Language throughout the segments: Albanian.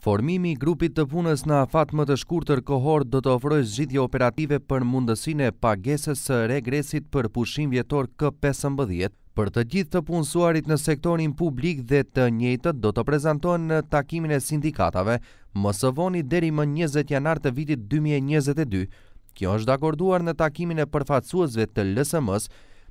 Formimi i grupit të punës në afat më të shkurtër kohor do të ofrojë zgjidhje operative për mundësinë e pagesës së regresit për pushim vjetor K15 për të gjithë të punësuarit në sektorin publik dhe të njëjtët do të prezantohen në takimin e sindikatave. Më sovoni deri më 20 janar të vitit 2022. Kjo është dakorduar në takimin e përfaqësuesve të lësëmës.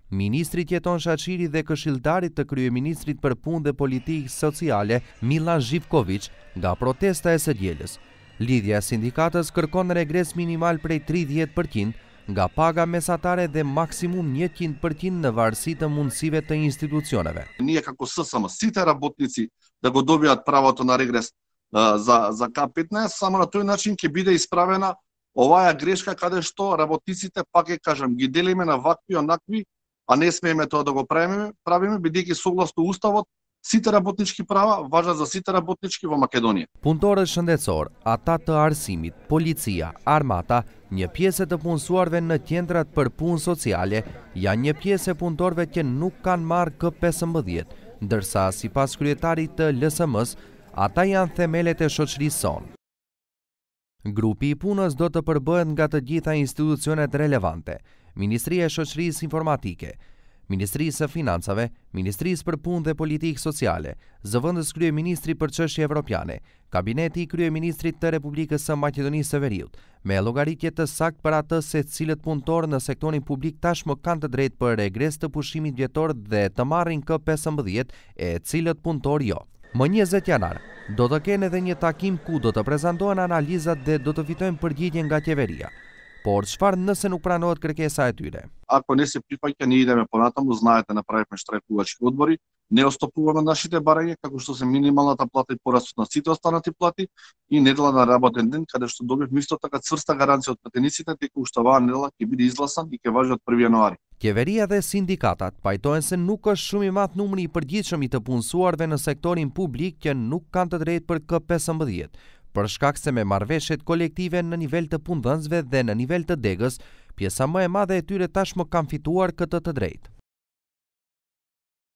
Ministrit Jeton Shachiri dhe këshildarit të krye Ministrit për pun dhe politikë sociale Mila Zhivkoviç, nga protesta e së djeles. Lidhja sindikatës kërkon regres minimal prej 30% nga paga mesatare dhe maksimum 100% në varsit të mundësive të institucionave. Nije kako sësëmë, si të rabotnici dhe godobjat pravo të në regres za K15, samë në tëj nëqin ke bide ispravena Ovaja greška kada što rabotnicite, pak e kažem, gdje delime na vakvi, onakvi, A ne smemë të do go prajmem, bëjemi bidyki, sipas të ushtavot, cita punëciqi prava vajat za sita punëciqi vo Makedonia. Puntorë shëndetsor, ata të arsimit, policia, armata, një pjesë të punësuarve në qendrat për punë sociale, janë një pjesë e punëtorëve që nuk kanë marrë K15, ndërsa sipas kryetarit të LSMs, ata janë themelet e shoçrisë sonë. Grupi i punës do të përbëhet nga të gjitha institucionet relevante. Ministria e Shoqërisë Informatike, Ministria e Financave, Ministria për Punë dhe Politikë Sociale, Zëvendës Kryeministri për Çështje Evropiane, Kabineti i Kryeministrit të Republikës së Maqedonisë së Veriut, me llogaritje të saktë për atë se cilët punëtorë në sektorin publik tashmë kanë të drejtë për regres të pushimit vjetor dhe të marrin K15 e cilët punëtor jo. Më 20 janar do të kenë edhe një takim ku do të prezantohen analizat dhe do të fitojnë përgjigje nga qeveria por çfarë nëse nuk pranohet kërkesa e tyre? Ako ne se pripa që ne ide me ponatom, u znajte na pravi shtrek u aq odbori, ne ostopuvamë dashite barajë kako što se minimalnata plata i porast na site ostana ti plati i nedela na raboten kade kada što dobiv mjesto taka cvrsta garancija od patenicita te ku shtova nedela ki bide izlasan i ke vazhdo 1 janari. Keveria dhe sindikatat pajtojnë se nuk është shumë i matë numri i përgjithëshëm i të punësuarve në sektorin publik që nuk kanë të drejtë për K15, për shkak se me marveshet kolektive në nivel të pundënzve dhe në nivel të degës, pjesa më e madhe e tyre tashmë kam fituar këtë të drejtë.